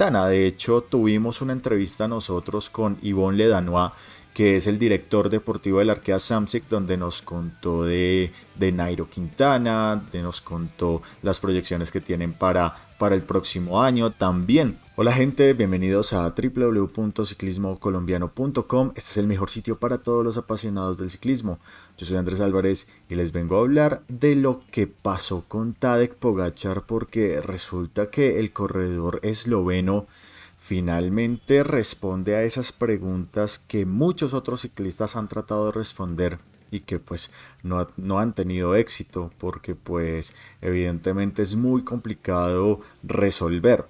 De hecho, tuvimos una entrevista nosotros con Yvonne Ledanois, que es el director deportivo del la Arquea Samsic, donde nos contó de, de Nairo Quintana, de nos contó las proyecciones que tienen para para el próximo año también. Hola gente, bienvenidos a www.ciclismocolombiano.com. Este es el mejor sitio para todos los apasionados del ciclismo. Yo soy Andrés Álvarez y les vengo a hablar de lo que pasó con Tadek Pogachar porque resulta que el corredor esloveno finalmente responde a esas preguntas que muchos otros ciclistas han tratado de responder y que pues no, han tenido éxito porque pues evidentemente es muy complicado resolver.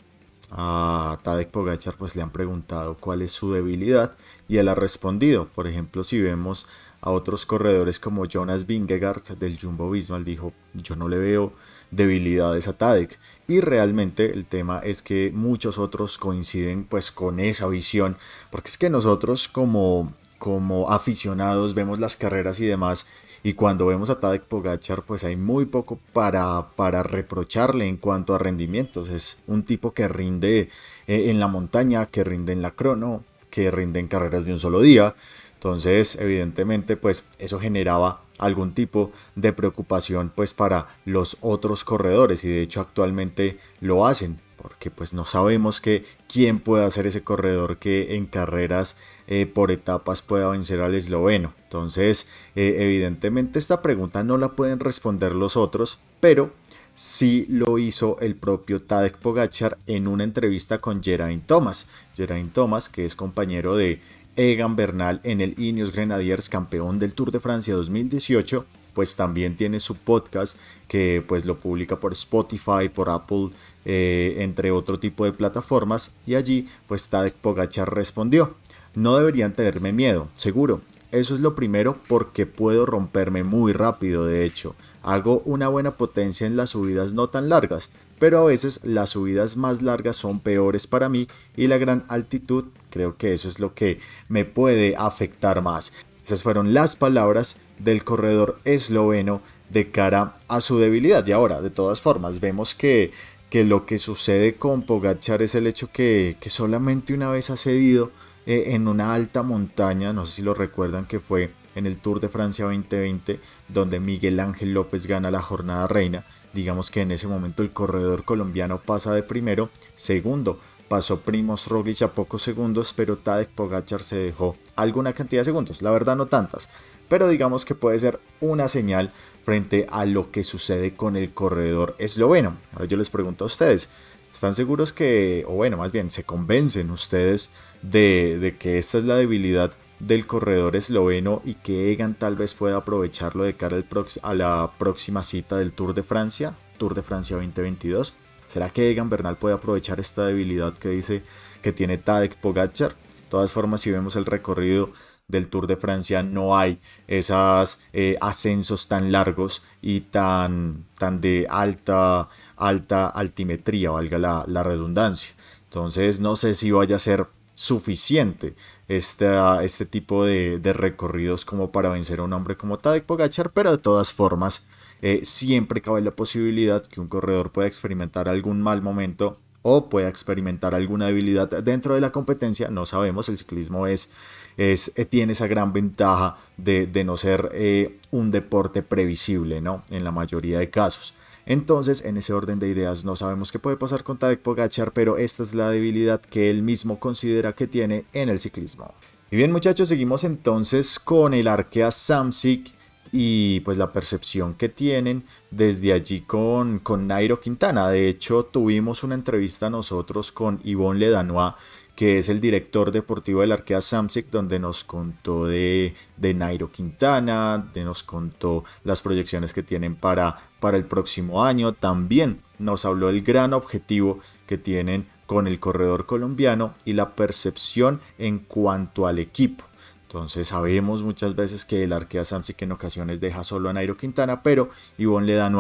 A Tadek Pogachar pues le han preguntado cuál es su debilidad y él ha respondido. Por ejemplo, si vemos a otros corredores como Jonas Vingegaard del Jumbo Bismarck. dijo, yo no le veo debilidades a Tadek. Y realmente el tema es que muchos otros coinciden pues con esa visión, porque es que nosotros como como aficionados vemos las carreras y demás, y cuando vemos a Tadek Pogachar, pues hay muy poco para, para reprocharle en cuanto a rendimientos. Es un tipo que rinde eh, en la montaña, que rinde en la crono, que rinde en carreras de un solo día. Entonces, evidentemente, pues eso generaba algún tipo de preocupación pues para los otros corredores y de hecho actualmente lo hacen porque pues no sabemos que quién pueda ser ese corredor que en carreras eh, por etapas pueda vencer al esloveno. Entonces, eh, evidentemente esta pregunta no la pueden responder los otros, pero sí lo hizo el propio Tadek Pogachar en una entrevista con Geraint Thomas. Geraint Thomas, que es compañero de Egan Bernal en el Ineos Grenadiers, campeón del Tour de Francia 2018, pues también tiene su podcast que pues lo publica por Spotify, por Apple, eh, entre otro tipo de plataformas y allí pues Tadek Pogachar respondió, no deberían tenerme miedo, seguro. Eso es lo primero porque puedo romperme muy rápido, de hecho. Hago una buena potencia en las subidas no tan largas, pero a veces las subidas más largas son peores para mí y la gran altitud creo que eso es lo que me puede afectar más. Esas fueron las palabras del corredor esloveno de cara a su debilidad. Y ahora, de todas formas, vemos que, que lo que sucede con Pogachar es el hecho que, solamente una vez ha cedido eh, en una alta montaña, no sé si lo recuerdan que fue en el Tour de Francia 2020, donde Miguel Ángel López gana la jornada reina. Digamos que en ese momento el corredor colombiano pasa de primero, segundo Pasó primos Roglic a pocos segundos, pero Tadek Pogachar se dejó alguna cantidad de segundos, la verdad no tantas, pero digamos que puede ser una señal frente a lo que sucede con el corredor esloveno. Ahora yo les pregunto a ustedes, ¿Están seguros que, o bueno, más bien, se convencen ustedes de, que esta es la debilidad del corredor esloveno y que Egan tal vez pueda aprovecharlo de cara a la próxima cita del Tour de Francia, Tour de Francia 2022? ¿Será que Egan Bernal puede aprovechar esta debilidad que dice que tiene Tadek Pogacar? De todas formas, si vemos el recorrido del Tour de Francia, no hay esos eh, ascensos tan largos y tan, tan de alta, alta altimetría, valga la redundancia. Entonces, no sé si vaya a ser suficiente este, este tipo de, recorridos como para vencer a un hombre como Tadek Pogachar, pero de todas formas eh, siempre cabe la posibilidad que un corredor pueda experimentar algún mal momento o pueda experimentar alguna debilidad dentro de la competencia, no sabemos, el ciclismo es, eh, tiene esa gran ventaja de, no ser eh, un deporte previsible, ¿no? En la mayoría de casos. Entonces, en ese orden de ideas, no sabemos qué puede pasar con Tadej Pogachar, pero esta es la debilidad que él mismo considera que tiene en el ciclismo. Y bien muchachos, seguimos entonces con el arquea Samsic y pues la percepción que tienen desde allí con, con Nairo Quintana. De hecho, tuvimos una entrevista nosotros con Yvonne Ledanois que es el director deportivo del arquea Samsic, donde nos contó de, de Nairo Quintana, de, nos contó las proyecciones que tienen para, para el próximo año. También nos habló del gran objetivo que tienen con el corredor colombiano y la percepción en cuanto al equipo. Entonces sabemos muchas veces que el arquea Samsic en ocasiones deja solo a Nairo Quintana, pero Ivonne a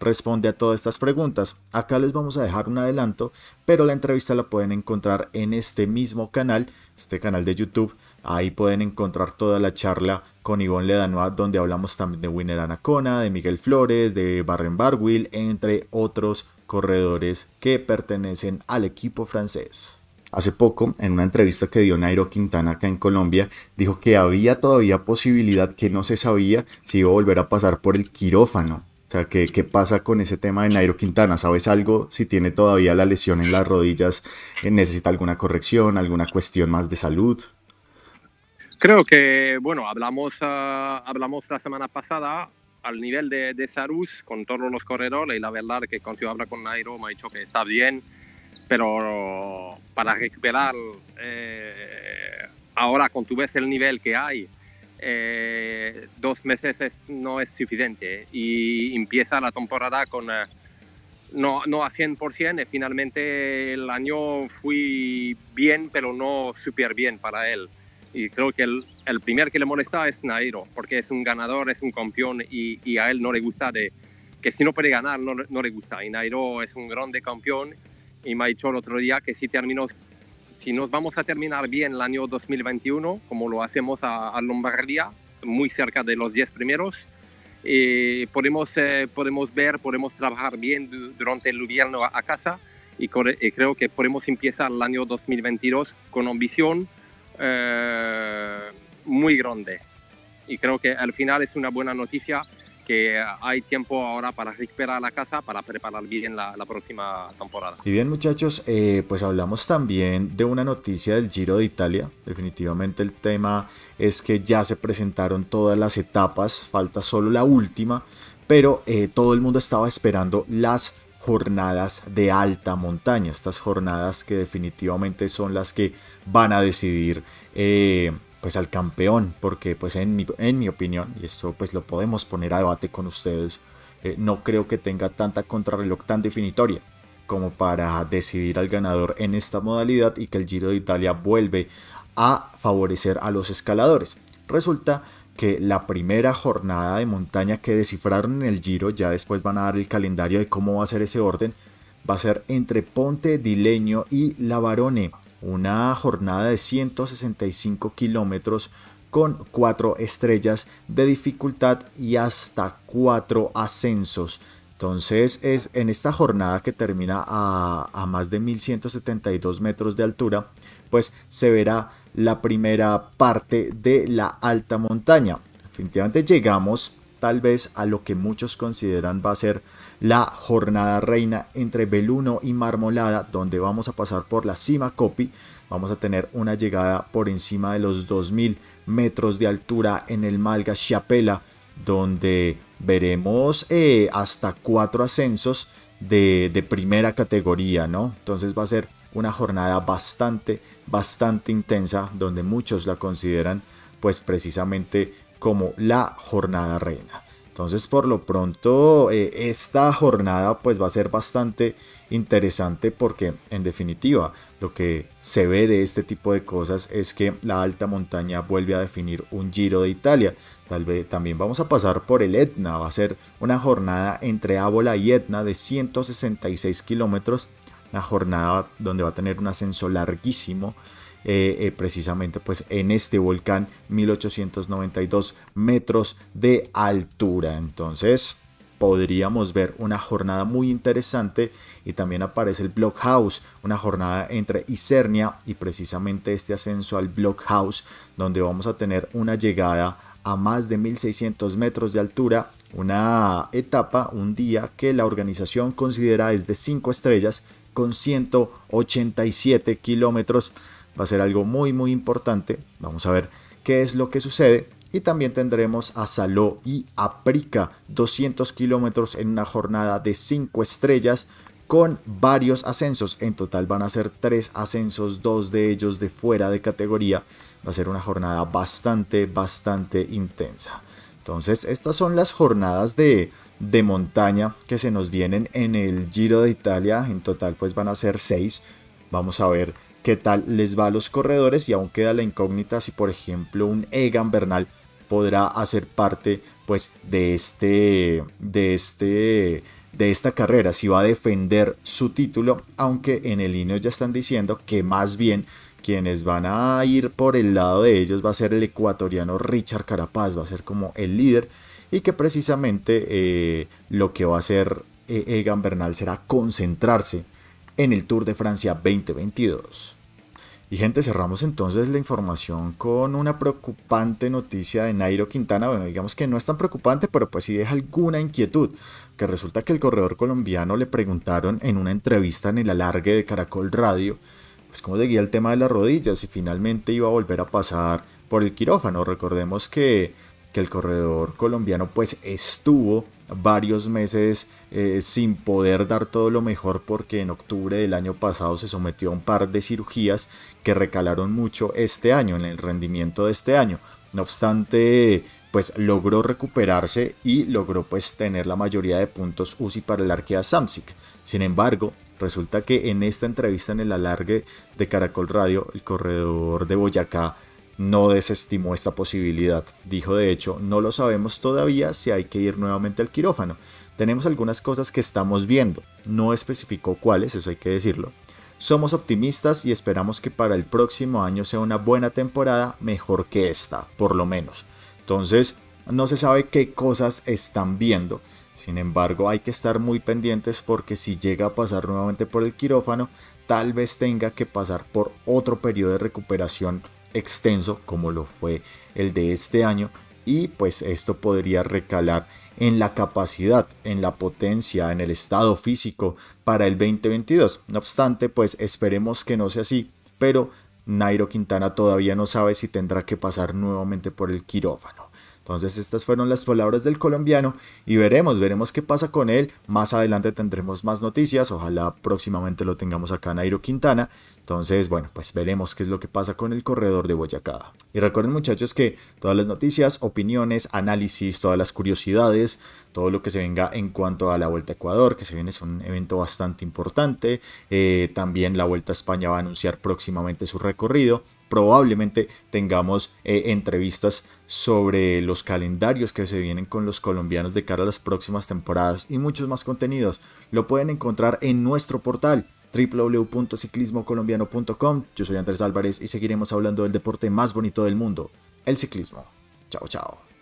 responde a todas estas preguntas. Acá les vamos a dejar un adelanto, pero la entrevista la pueden encontrar en este mismo canal, este canal de YouTube. Ahí pueden encontrar toda la charla con Ivonne Ledanoa, donde hablamos también de Winner Anacona, de Miguel Flores, de Barren Barwill, entre otros corredores que pertenecen al equipo francés. Hace poco, en una entrevista que dio Nairo Quintana acá en Colombia, dijo que había todavía posibilidad que no se sabía si iba a volver a pasar por el quirófano sea, ¿qué, pasa con ese tema de Nairo Quintana? ¿Sabes algo? Si tiene todavía la lesión en las rodillas, eh, ¿necesita alguna corrección, alguna cuestión más de salud? Creo que, bueno, hablamos, ah, hablamos la semana pasada al nivel de, de, Sarus con todos los corredores y la verdad que cuando yo hablo con Nairo me ha dicho que está bien, pero para recuperar eh, ahora con tu ves el nivel que hay, eh, dos meses no es suficiente y empieza la temporada con eh, no, no a 100% y finalmente el año fui bien pero no súper bien para él y creo que el, primer que le molesta es Nairo porque es un ganador, es un campeón y, a él no le gusta que si no puede ganar no, le gusta y Nairo es un grande campeón y me ha dicho el otro día que si terminó si nos vamos a terminar bien el año 2021, como lo hacemos a, Lombardía, muy cerca de los 10 primeros, eh, podemos, eh, podemos ver, podemos trabajar bien durante el invierno a, casa y, eh, creo que podemos empezar el año 2022 con ambición muy grande. Y creo que al final es una buena noticia que hay tiempo ahora para recuperar la casa, para preparar bien la, la próxima temporada. Y bien muchachos, eh, pues hablamos también de una noticia del Giro de Italia. Definitivamente el tema es que ya se presentaron todas las etapas, falta solo la última, pero eh, todo el mundo estaba esperando las jornadas de alta montaña, estas jornadas que definitivamente son las que van a decidir eh, pues al campeón, porque pues en mi, en mi opinión, y esto pues lo podemos poner a debate con ustedes, eh, no creo que tenga tanta contrarreloj tan definitoria como para decidir al ganador en esta modalidad y que el Giro de Italia vuelve a favorecer a los escaladores. Resulta que la primera jornada de montaña que descifraron en el Giro, ya después van a dar el calendario de cómo va a ser ese orden, va a ser entre Ponte Dileño y La Barone una jornada de 165 kilómetros con 4 estrellas de dificultad y hasta 4 ascensos. Entonces es en esta jornada que termina a, más de 1172 metros de altura, pues se verá la primera parte de la alta montaña. Definitivamente llegamos tal vez a lo que muchos consideran va a ser la jornada reina entre Beluno y Marmolada, donde vamos a pasar por la cima Copi. Vamos a tener una llegada por encima de los 2.000 metros de altura en el Malga Chiapela, donde veremos eh, hasta cuatro ascensos de, de primera categoría, ¿no? Entonces va a ser una jornada bastante, bastante intensa, donde muchos la consideran pues precisamente como la jornada reina. Entonces por lo pronto eh, esta jornada pues va a ser bastante interesante porque en definitiva lo que se ve de este tipo de cosas es que la alta montaña vuelve a definir un giro de Italia. Tal vez también vamos a pasar por el Etna, va a ser una jornada entre Ábola y Etna de 166 kilómetros, una jornada donde va a tener un ascenso larguísimo eh, eh, precisamente pues en este volcán 1892 metros de altura. Entonces podríamos ver una jornada muy interesante y también aparece el Blockhouse, una jornada entre Isernia y precisamente este ascenso al Blockhouse donde vamos a tener una llegada a más de 1600 metros de altura, una etapa, un día que la organización considera es de 5 estrellas con 187 kilómetros va a ser algo muy muy importante. Vamos a ver qué es lo que sucede. Y también tendremos a Saló y Aprica, 200 kilómetros en una jornada de 5 estrellas con varios ascensos. En total van a ser 3 ascensos, 2 de ellos de fuera de categoría. Va a ser una jornada bastante, bastante intensa. Entonces, estas son las jornadas de, de montaña que se nos vienen en el Giro de Italia. En total, pues van a ser 6. Vamos a ver qué tal les va a los corredores y aún queda la incógnita si por ejemplo un Egan Bernal podrá hacer parte pues de este de este de esta carrera si va a defender su título aunque en el INEO ya están diciendo que más bien quienes van a ir por el lado de ellos va a ser el ecuatoriano Richard Carapaz va a ser como el líder y que precisamente eh, lo que va a hacer eh, Egan Bernal será concentrarse en el Tour de Francia 2022. Y gente, cerramos entonces la información con una preocupante noticia de Nairo Quintana. Bueno, digamos que no es tan preocupante, pero pues sí deja alguna inquietud. Que resulta que el corredor colombiano le preguntaron en una entrevista en el alargue de Caracol Radio, pues cómo seguía el tema de las rodillas y finalmente iba a volver a pasar por el quirófano. Recordemos que, que el corredor colombiano pues estuvo varios meses eh, sin poder dar todo lo mejor porque en octubre del año pasado se sometió a un par de cirugías que recalaron mucho este año, en el rendimiento de este año. No obstante, pues logró recuperarse y logró pues tener la mayoría de puntos UCI para el arquea Samsic. Sin embargo, resulta que en esta entrevista en el alargue de Caracol Radio, el corredor de Boyacá no desestimó esta posibilidad. Dijo de hecho, no lo sabemos todavía si hay que ir nuevamente al quirófano. Tenemos algunas cosas que estamos viendo. No especificó cuáles, eso hay que decirlo. Somos optimistas y esperamos que para el próximo año sea una buena temporada, mejor que esta, por lo menos. Entonces, no se sabe qué cosas están viendo. Sin embargo, hay que estar muy pendientes porque si llega a pasar nuevamente por el quirófano, tal vez tenga que pasar por otro periodo de recuperación extenso como lo fue el de este año y pues esto podría recalar en la capacidad, en la potencia, en el estado físico para el 2022. No obstante, pues esperemos que no sea así, pero Nairo Quintana todavía no sabe si tendrá que pasar nuevamente por el quirófano. Entonces estas fueron las palabras del colombiano y veremos, veremos qué pasa con él. Más adelante tendremos más noticias, ojalá próximamente lo tengamos acá en Airo Quintana. Entonces, bueno, pues veremos qué es lo que pasa con el corredor de Boyacá. Y recuerden muchachos que todas las noticias, opiniones, análisis, todas las curiosidades, todo lo que se venga en cuanto a la Vuelta a Ecuador, que se viene es un evento bastante importante. Eh, también la Vuelta a España va a anunciar próximamente su recorrido probablemente tengamos eh, entrevistas sobre los calendarios que se vienen con los colombianos de cara a las próximas temporadas y muchos más contenidos. Lo pueden encontrar en nuestro portal www.ciclismocolombiano.com. Yo soy Andrés Álvarez y seguiremos hablando del deporte más bonito del mundo, el ciclismo. Chao, chao.